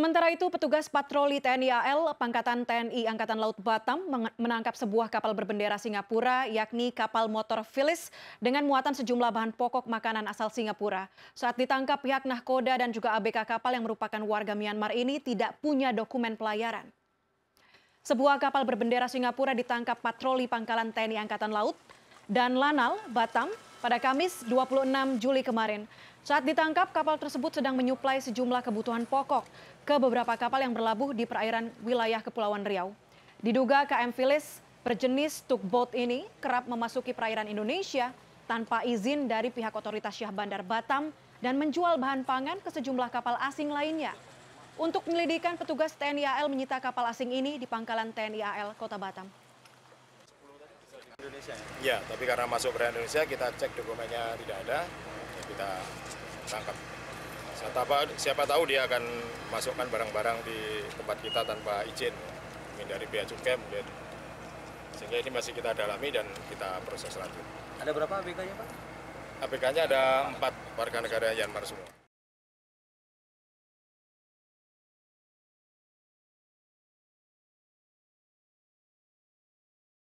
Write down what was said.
Sementara itu, petugas patroli TNI AL Pangkatan TNI Angkatan Laut Batam menangkap sebuah kapal berbendera Singapura, yakni kapal motor Phyllis, dengan muatan sejumlah bahan pokok makanan asal Singapura. Saat ditangkap, pihak nahkoda dan juga ABK kapal yang merupakan warga Myanmar ini tidak punya dokumen pelayaran. Sebuah kapal berbendera Singapura ditangkap patroli pangkalan TNI Angkatan Laut dan Lanal, Batam, pada Kamis 26 Juli kemarin. Saat ditangkap, kapal tersebut sedang menyuplai sejumlah kebutuhan pokok ke beberapa kapal yang berlabuh di perairan wilayah Kepulauan Riau. Diduga KM Filis berjenis tugboat ini kerap memasuki perairan Indonesia tanpa izin dari pihak otoritas Syah Bandar Batam dan menjual bahan pangan ke sejumlah kapal asing lainnya. Untuk penyelidikan, petugas TNI AL menyita kapal asing ini di pangkalan TNI AL Kota Batam. Indonesia ya? Ya, tapi karena masuk ke Indonesia kita cek dokumennya tidak ada, ya kita tangkap. Siapa, siapa tahu dia akan masukkan barang-barang di tempat kita tanpa izin, mungkin dari pihak cukai mungkin. Sehingga ini masih kita dalami dan kita proses lanjut. Ada berapa ABK-nya Pak? ABK-nya ada empat warga negara Myanmar semua.